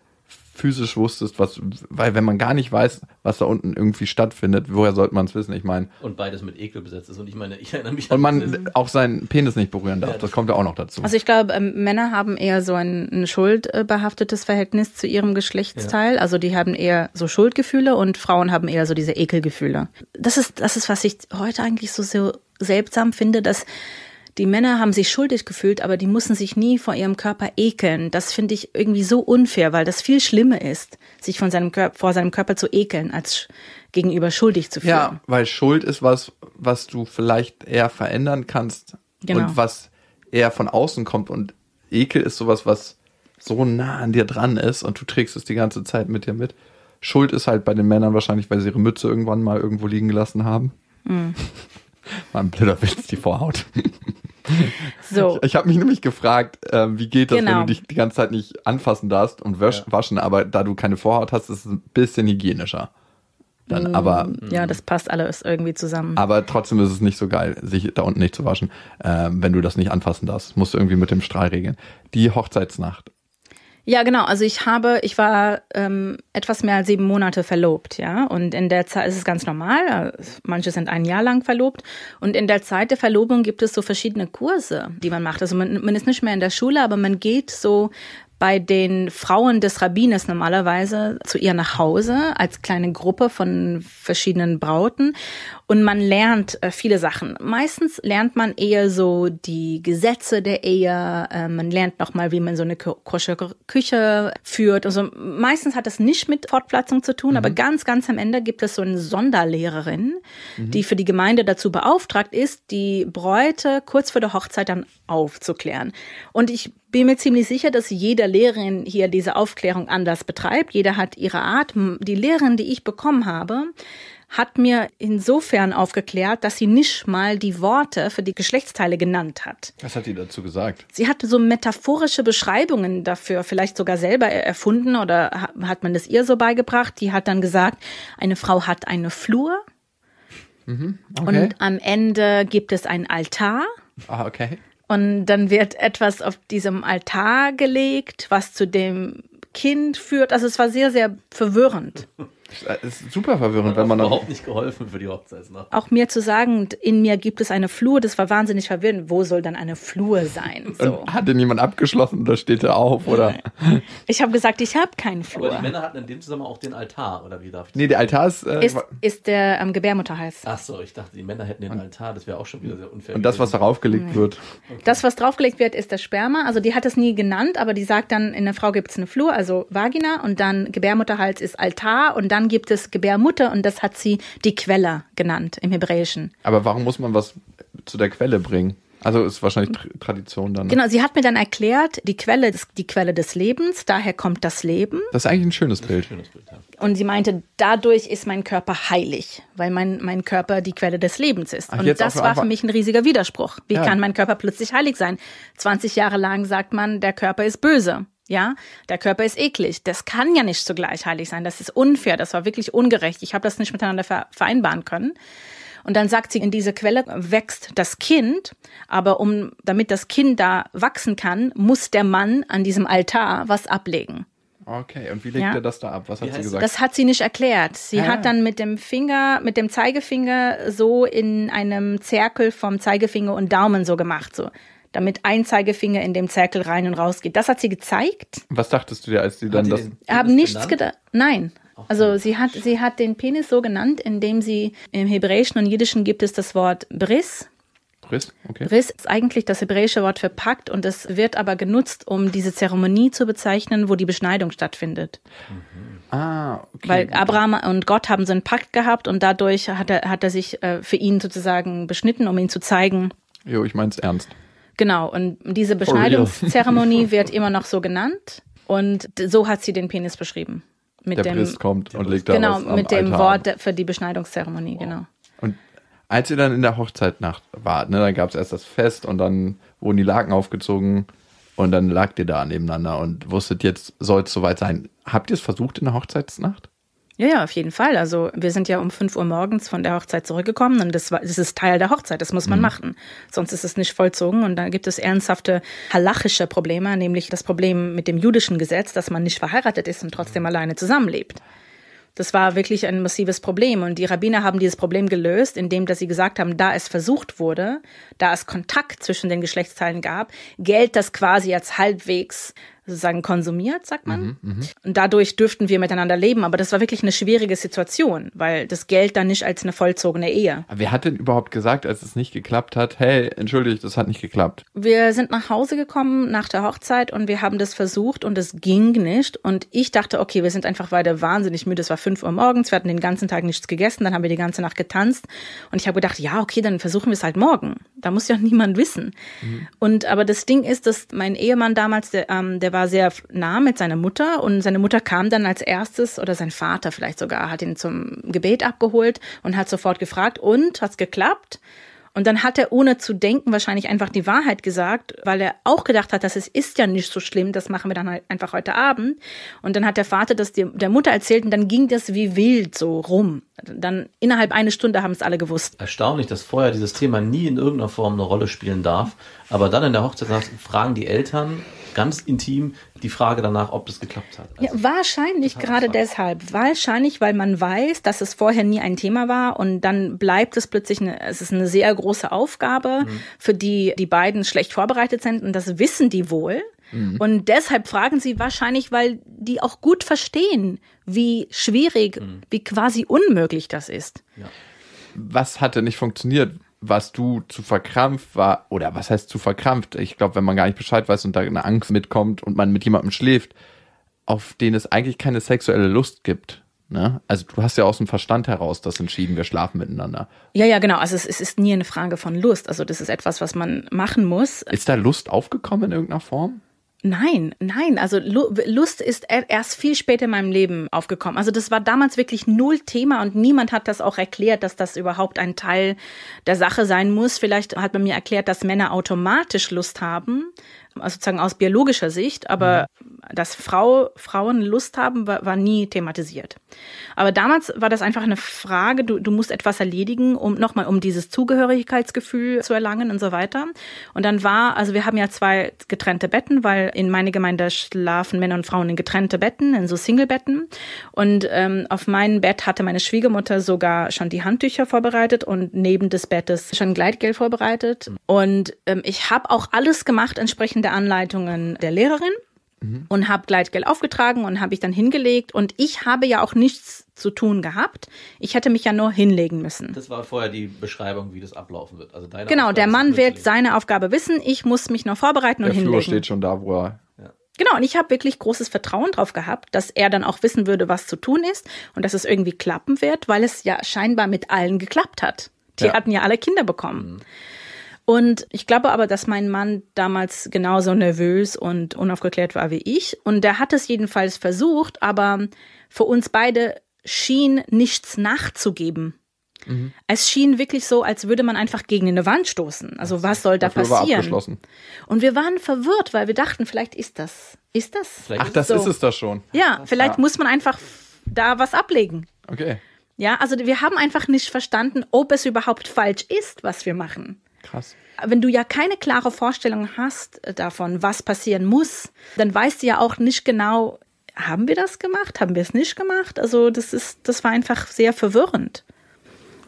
physisch wusstest, was, weil wenn man gar nicht weiß, was da unten irgendwie stattfindet, woher sollte man es wissen? Ich meine. Und beides mit Ekel besetzt ist. Und ich meine, [laughs] ich erinnere mich an. Und man auch seinen Penis nicht berühren darf. Ja, das, das kommt ja auch noch dazu. Also ich glaube, ähm, Männer haben eher so ein, ein schuldbehaftetes Verhältnis zu ihrem Geschlechtsteil. Ja. Also die haben eher so Schuldgefühle und Frauen haben eher so diese Ekelgefühle. Das ist, das ist, was ich heute eigentlich so, so seltsam finde, dass die Männer haben sich schuldig gefühlt, aber die mussten sich nie vor ihrem Körper ekeln. Das finde ich irgendwie so unfair, weil das viel schlimmer ist, sich von seinem vor seinem Körper zu ekeln, als gegenüber schuldig zu fühlen. Ja, weil Schuld ist was, was du vielleicht eher verändern kannst genau. und was eher von außen kommt und Ekel ist sowas, was so nah an dir dran ist und du trägst es die ganze Zeit mit dir mit. Schuld ist halt bei den Männern wahrscheinlich, weil sie ihre Mütze irgendwann mal irgendwo liegen gelassen haben. Mhm. [laughs] War blöder Witz, die Vorhaut. [laughs] [laughs] So. Ich, ich habe mich nämlich gefragt, äh, wie geht das, genau. wenn du genau. dich die ganze Zeit nicht anfassen darfst und wasch, ja. waschen, aber da du keine Vorhaut hast, ist es ein bisschen hygienischer. Dann, mm, aber, ja, das passt alles irgendwie zusammen. Aber trotzdem ist es nicht so geil, sich da unten nicht zu waschen, äh, wenn du das nicht anfassen darfst. musst du irgendwie mit dem Strahl regeln. Die Hochzeitsnacht ja, genau. Also ich habe, ich war ähm, etwas mehr als sieben Monate verlobt, ja. Und in der Zeit ist es ganz normal. Äh, manche sind ein Jahr lang verlobt. Und in der Zeit der Verlobung gibt es so verschiedene Kurse, die man macht. Also man, man ist nicht mehr in der Schule, aber man geht so bei den Frauen des Rabbines normalerweise zu ihr nach Hause als kleine Gruppe von verschiedenen Brauten und man lernt äh, viele Sachen. Meistens lernt man eher so die Gesetze der Ehe, äh, man lernt nochmal, wie man so eine kosche Küche führt. Also meistens hat das nicht mit Fortpflanzung zu tun, mhm. aber ganz, ganz am Ende gibt es so eine Sonderlehrerin, mhm. die für die Gemeinde dazu beauftragt ist, die Bräute kurz vor der Hochzeit dann aufzuklären. Und ich bin mir ziemlich sicher, dass jeder Lehrerin hier diese Aufklärung anders betreibt. Jeder hat ihre Art. Die Lehrerin, die ich bekommen habe, hat mir insofern aufgeklärt, dass sie nicht mal die Worte für die Geschlechtsteile genannt hat. Was hat die dazu gesagt? Sie hatte so metaphorische Beschreibungen dafür, vielleicht sogar selber erfunden oder hat man das ihr so beigebracht. Die hat dann gesagt, eine Frau hat eine Flur mhm, okay. und am Ende gibt es einen Altar. Ah, okay. Und dann wird etwas auf diesem Altar gelegt, was zu dem Kind führt. Also es war sehr, sehr verwirrend. [laughs] Das ist super verwirrend, wenn man noch. überhaupt nicht geholfen für die Hochzeitsnacht. Auch mir zu sagen, in mir gibt es eine Flur, das war wahnsinnig verwirrend. Wo soll dann eine Flur sein? So. Hat denn jemand abgeschlossen oder steht er auf? Oder? [laughs] Ich habe gesagt, ich habe keinen Flur. Aber die Männer hatten in dem Zusammenhang auch den Altar, oder wie darf ich das Nee, der Altar ist. Äh, ist, ist, der ähm, Gebärmutterhals. Ach so, ich dachte, die Männer hätten den Altar, das wäre auch schon wieder sehr unfair. Und das, was draufgelegt nee. wird. Okay. Das, was draufgelegt wird, ist das Sperma. Also die hat es nie genannt, aber die sagt dann, in der Frau gibt es eine Flur, also Vagina, und dann Gebärmutterhals ist Altar und dann dann gibt es Gebärmutter und das hat sie die Quelle genannt im Hebräischen. Aber warum muss man was zu der Quelle bringen? Also ist wahrscheinlich Tradition dann. Ne? Genau, sie hat mir dann erklärt, die Quelle ist die Quelle des Lebens, daher kommt das Leben. Das ist eigentlich ein schönes Bild. Ein schönes Bild ja. Und sie meinte, dadurch ist mein Körper heilig, weil mein, mein Körper die Quelle des Lebens ist. Ach, Und das war für mich ein riesiger Widerspruch. Wie ja. kann mein Körper plötzlich heilig sein? 20 Jahre lang sagt man, der Körper ist böse. Ja, der Körper ist eklig. Das kann ja nicht zugleich heilig sein. Das ist unfair. Das war wirklich ungerecht. Ich habe das nicht miteinander vereinbaren können. Und dann sagt sie, in dieser Quelle wächst das Kind, aber um, damit das Kind da wachsen kann, muss der Mann an diesem Altar was ablegen. Okay, und wie legt ja. er das da ab? Was hat wie sie gesagt? Das hat sie nicht erklärt. Sie ah. hat dann mit dem Finger, mit dem Zeigefinger so in einem Zirkel vom Zeigefinger und Daumen so gemacht, so damit ein Zeigefinger in dem Zirkel rein und raus geht. Das hat sie gezeigt. Was dachtest du dir, als sie dann das? Sie Haben nichts gedacht. Nein. Also sie hat, sie hat den Penis so genannt, indem sie im Hebräischen und Jiddischen gibt es das Wort Briss. Briss, okay. Briss ist eigentlich das hebräische Wort für Pakt und es wird aber genutzt, um diese Zeremonie zu bezeichnen, wo die Beschneidung stattfindet. Mhm. Ah, okay. Weil Abraham und Gott haben so einen Pakt gehabt und dadurch hat er, hat er sich äh, für ihn sozusagen beschnitten, um ihn zu zeigen. Jo, ich mein's ernst. Genau, und diese Beschneidungszeremonie [laughs] wird immer noch so genannt. Und so hat sie den Penis beschrieben. Mit der dem, kommt und legt da Genau, mit dem Altar. Wort für die Beschneidungszeremonie, genau. wow. genau. Und als ihr dann in der Hochzeitnacht wart, ne, dann gab es erst das Fest und dann wurden die Laken aufgezogen und dann lagt ihr da nebeneinander und wusstet, jetzt soll es soweit sein. Habt ihr es versucht in der Hochzeitsnacht? Ja, ja, auf jeden Fall. Also wir sind ja um 5 Uhr morgens von der Hochzeit zurückgekommen und das, war, das ist Teil der Hochzeit, das muss man mhm. machen. Sonst ist es nicht vollzogen und dann gibt es ernsthafte halachische Probleme, nämlich das Problem mit dem jüdischen Gesetz, dass man nicht verheiratet ist und trotzdem alleine zusammenlebt. Das war wirklich ein massives Problem. Und die Rabbiner haben dieses Problem gelöst, indem dass sie gesagt haben, da es versucht wurde, da es Kontakt zwischen den Geschlechtsteilen gab, gilt das quasi als halbwegs sozusagen konsumiert, sagt man. Mhm, mh. Und dadurch dürften wir miteinander leben. Aber das war wirklich eine schwierige Situation, weil das Geld dann nicht als eine vollzogene Ehe. Aber wer hat denn überhaupt gesagt, als es nicht geklappt hat, hey, entschuldigt, das hat nicht geklappt? Wir sind nach Hause gekommen nach der Hochzeit und wir haben das versucht und es ging nicht. Und ich dachte, okay, wir sind einfach weiter wahnsinnig müde. Es war 5 Uhr morgens, wir hatten den ganzen Tag nichts gegessen, dann haben wir die ganze Nacht getanzt. Und ich habe gedacht, ja, okay, dann versuchen wir es halt morgen. Da muss ja [laughs] niemand wissen. Mhm. Und aber das Ding ist, dass mein Ehemann damals, der, ähm, der war war sehr nah mit seiner Mutter und seine Mutter kam dann als erstes oder sein Vater vielleicht sogar hat ihn zum Gebet abgeholt und hat sofort gefragt, und hat's geklappt? Und dann hat er ohne zu denken wahrscheinlich einfach die Wahrheit gesagt, weil er auch gedacht hat, dass es ist ja nicht so schlimm, das machen wir dann halt einfach heute Abend. Und dann hat der Vater das der Mutter erzählt und dann ging das wie wild so rum. Dann innerhalb einer Stunde haben es alle gewusst. Erstaunlich, dass vorher dieses Thema nie in irgendeiner Form eine Rolle spielen darf. Aber dann in der Hochzeit fragen die Eltern ganz intim die Frage danach, ob das geklappt hat. Also ja, wahrscheinlich gerade deshalb. Wahrscheinlich, weil man weiß, dass es vorher nie ein Thema war und dann bleibt es plötzlich, eine, es ist eine sehr große Aufgabe, mhm. für die die beiden schlecht vorbereitet sind und das wissen die wohl. Mhm. Und deshalb fragen sie wahrscheinlich, weil die auch gut verstehen, wie schwierig, mhm. wie quasi unmöglich das ist. Ja. Was hatte nicht funktioniert? was du zu verkrampft war, oder was heißt zu verkrampft? Ich glaube, wenn man gar nicht Bescheid weiß und da eine Angst mitkommt und man mit jemandem schläft, auf den es eigentlich keine sexuelle Lust gibt. Ne? Also du hast ja aus dem Verstand heraus das entschieden, wir schlafen miteinander. Ja, ja, genau. Also es, es, ist nie eine Frage von Lust. Also das ist etwas, was man machen muss. Ist da Lust aufgekommen in irgendeiner Form? Nein, nein. Also Lust ist erst viel später in meinem Leben aufgekommen. Also das war damals wirklich null Thema und niemand hat das auch erklärt, dass das überhaupt ein Teil der Sache sein muss. Vielleicht hat man mir erklärt, dass Männer automatisch Lust haben also sozusagen aus biologischer Sicht, aber mhm. dass Frau, Frauen Lust haben, war, war, nie thematisiert. Aber damals war das einfach eine Frage, du, du musst etwas erledigen, um nochmal um dieses Zugehörigkeitsgefühl zu erlangen und so weiter. Und dann war, also wir haben ja zwei getrennte Betten, weil in meiner Gemeinde schlafen Männer und Frauen in getrennte Betten, in so Singlebetten. Und ähm, auf meinem Bett hatte meine Schwiegermutter sogar schon die Handtücher vorbereitet und neben des Bettes schon Gleitgel vorbereitet. Mhm. Und ähm, ich habe auch alles gemacht entsprechend entsprechende Anleitungen der Lehrerin mhm. und habe Gleitgeld aufgetragen und habe ich dann hingelegt. Und ich habe ja auch nichts zu tun gehabt. Ich hätte mich ja nur hinlegen müssen. Das war vorher die Beschreibung, wie das ablaufen wird. Also deine genau, Aufgabe der Mann wird seine Aufgabe wissen. Ich muss mich noch vorbereiten der und Flur hinlegen. Der Flur steht schon da, wo er Genau, und ich habe wirklich großes Vertrauen drauf gehabt, dass er dann auch wissen würde, was zu tun ist und dass es irgendwie klappen wird, weil es ja scheinbar mit allen geklappt hat. Die ja. hatten ja alle Kinder bekommen. Mhm. Und ich glaube aber, dass mein Mann damals genauso nervös und unaufgeklärt war wie ich. Und der hat es jedenfalls versucht, aber für uns beide schien nichts nachzugeben. Mhm. Es schien wirklich so, als würde man einfach gegen eine Wand stoßen. Also was soll da Dafür passieren? und wir waren verwirrt, weil wir dachten, vielleicht ist das, ist das. Vielleicht Ach, das so. ist es da schon. Ja, vielleicht ja. muss man einfach da was ablegen. Okay. Ja, also wir haben einfach nicht verstanden, ob es überhaupt falsch ist, was wir machen. Krass. Wenn du ja keine klare Vorstellung hast äh, davon, was passieren muss, dann weißt du ja auch nicht genau, haben wir das gemacht, haben wir es nicht gemacht. Also das ist, das war einfach sehr verwirrend.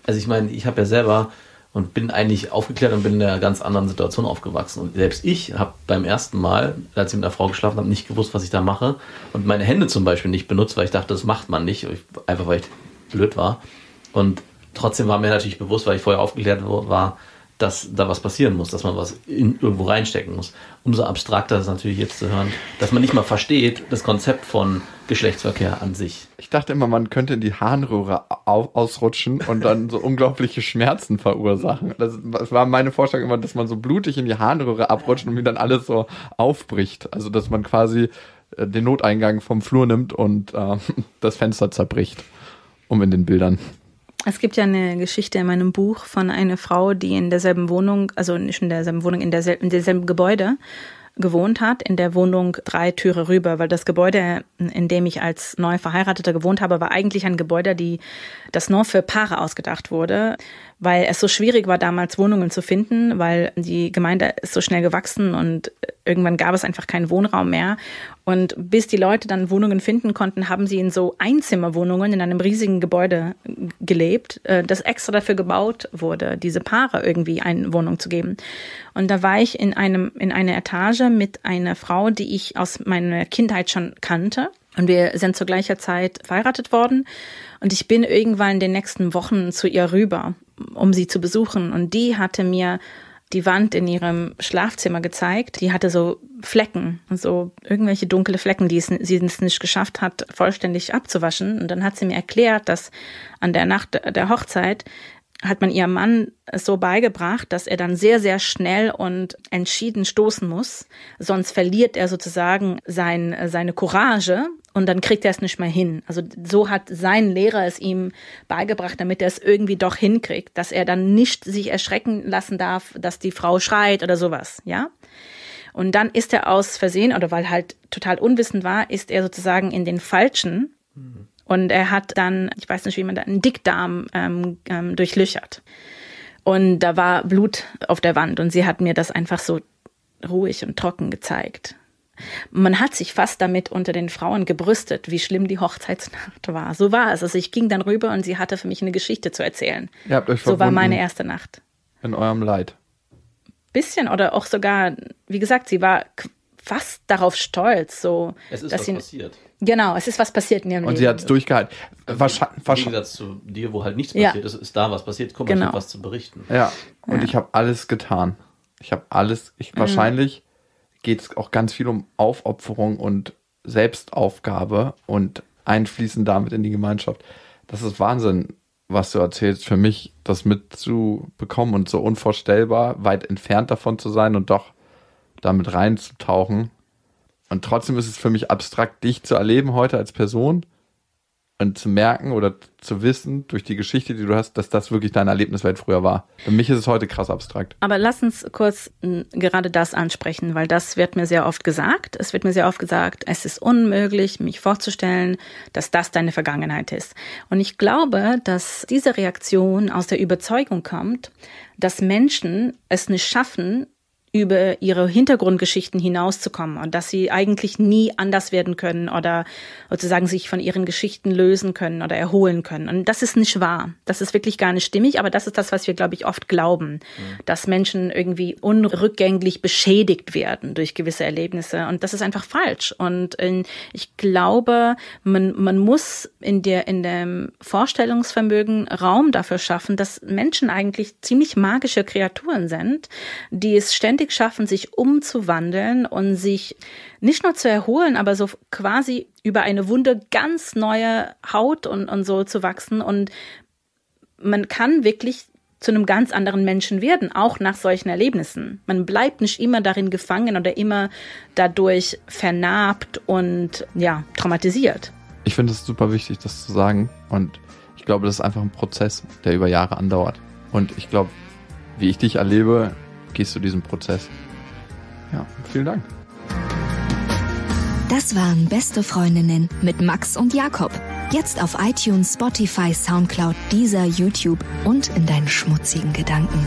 Also ich meine, ich habe ja selber und bin eigentlich aufgeklärt und bin in einer ganz anderen Situation aufgewachsen. Und selbst ich habe beim ersten Mal, als ich mit einer Frau geschlafen habe, nicht gewusst, was ich da mache und meine Hände zum Beispiel nicht benutzt, weil ich dachte, das macht man nicht, einfach weil ich blöd war. Und trotzdem war mir natürlich bewusst, weil ich vorher aufgeklärt war, dass da was passieren muss, dass man was in, irgendwo reinstecken muss. Umso abstrakter ist natürlich jetzt zu hören, dass man nicht mal versteht, das Konzept von Geschlechtsverkehr an sich. Ich dachte immer, man könnte in die Harnröhre ausrutschen und dann so unglaubliche Schmerzen verursachen. Das, das, war meine Vorstellung immer, dass man so blutig in die Harnröhre abrutscht und mir dann alles so aufbricht. Also, dass man quasi äh, den Noteingang vom Flur nimmt und äh, [laughs] das Fenster zerbricht. Um in den Bildern es gibt ja eine Geschichte in meinem Buch von einer Frau, die in derselben Wohnung, also nicht in derselben Wohnung, in, dersel in derselben Gebäude gewohnt hat, in der Wohnung drei Türe rüber, weil das Gebäude, in dem ich als neu Verheirateter gewohnt habe, war eigentlich ein Gebäude, die, das nur für Paare ausgedacht wurde, weil es so schwierig war, damals Wohnungen zu finden, weil die Gemeinde ist so schnell gewachsen und irgendwann gab es einfach keinen Wohnraum mehr. Und bis die Leute dann Wohnungen finden konnten, haben sie in so Einzimmerwohnungen in einem riesigen Gebäude äh, gelebt, äh, das extra dafür gebaut wurde, diese Paare irgendwie eine Wohnung zu geben. Und da war ich in einem, in einer Etage mit einer Frau, die ich aus meiner Kindheit schon kannte. Und wir sind zu gleicher Zeit verheiratet worden. Und ich bin irgendwann in den nächsten Wochen zu ihr rüber, um sie zu besuchen. Und die hatte mir die Wand in ihrem Schlafzimmer gezeigt. Die hatte so Flecken, so irgendwelche dunkle Flecken, die sie es nicht geschafft hat, vollständig abzuwaschen. Und dann hat sie mir erklärt, dass an der Nacht der Hochzeit hat man ihrem Mann es so beigebracht, dass er dann sehr, sehr schnell und entschieden stoßen muss. Sonst verliert er sozusagen sein, seine Courage und dann kriegt er es nicht mehr hin. Also so hat sein Lehrer es ihm beigebracht, damit er es irgendwie doch hinkriegt, dass er dann nicht sich erschrecken lassen darf, dass die Frau schreit oder sowas, ja? Und dann ist er aus Versehen oder weil halt total unwissend war, ist er sozusagen in den falschen mhm. und er hat dann, ich weiß nicht, wie man da, einen Dickdarm ähm, ähm, durchlöchert. Und da war Blut auf der Wand und sie hat mir das einfach so ruhig und trocken gezeigt man hat sich fast damit unter den Frauen gebrüstet, wie schlimm die Hochzeitsnacht war. So war es. Also ich ging dann rüber und sie hatte für mich eine Geschichte zu erzählen. Ihr habt euch so war meine erste Nacht. In eurem Leid. Bisschen oder auch sogar, wie gesagt, sie war fast darauf stolz, so. Es ist dass was sie, passiert. Genau, es ist was passiert in ihrem Und Leben. sie hat es durchgehalten. Wahrscheinlich. Im Gegensatz zu dir, wo halt nichts ja. passiert ist, ist da was passiert, komm, genau. ich was zu berichten. Ja, und ja. ich habe alles getan. Ich habe alles, ich, mhm. wahrscheinlich geht es auch ganz viel um Aufopferung und Selbstaufgabe und einfließen damit in die Gemeinschaft. Das ist Wahnsinn, was du erzählst, für mich das mitzubekommen und so unvorstellbar, weit entfernt davon zu sein und doch damit reinzutauchen. Und trotzdem ist es für mich abstrakt, dich zu erleben heute als Person und zu merken oder zu wissen durch die Geschichte, die du hast, dass das wirklich deine Erlebniswelt früher war. Für mich ist es heute krass abstrakt. Aber lass uns kurz gerade das ansprechen, weil das wird mir sehr oft gesagt. Es wird mir sehr oft gesagt, es ist unmöglich, mich vorzustellen, dass das deine Vergangenheit ist. Und ich glaube, dass diese Reaktion aus der Überzeugung kommt, dass Menschen es nicht schaffen, über ihre Hintergrundgeschichten hinauszukommen und dass sie eigentlich nie anders werden können oder sozusagen sich von ihren Geschichten lösen können oder erholen können. Und das ist nicht wahr. Das ist wirklich gar nicht stimmig, aber das ist das, was wir, glaube ich, oft glauben, mhm. dass Menschen irgendwie unrückgänglich beschädigt werden durch gewisse Erlebnisse. Und das ist einfach falsch. Und ähm, ich glaube, man, man muss in der, in dem Vorstellungsvermögen Raum dafür schaffen, dass Menschen eigentlich ziemlich magische Kreaturen sind, die es ständig stetig schaffen, sich umzuwandeln und sich nicht nur zu erholen, aber so quasi über eine Wunde ganz neue Haut und, und so zu wachsen. Und man kann wirklich zu einem ganz anderen Menschen werden, auch nach solchen Erlebnissen. Man bleibt nicht immer darin gefangen oder immer dadurch vernarbt und ja, traumatisiert. Ich finde es super wichtig, das zu sagen. Und ich glaube, das ist einfach ein Prozess, der über Jahre andauert. Und ich glaube, wie ich dich erlebe, gehst du diesen Prozess. Ja, vielen Dank. Das waren Beste Freundinnen mit Max und Jakob. Jetzt auf iTunes, Spotify, Soundcloud, dieser YouTube und in deinen schmutzigen Gedanken.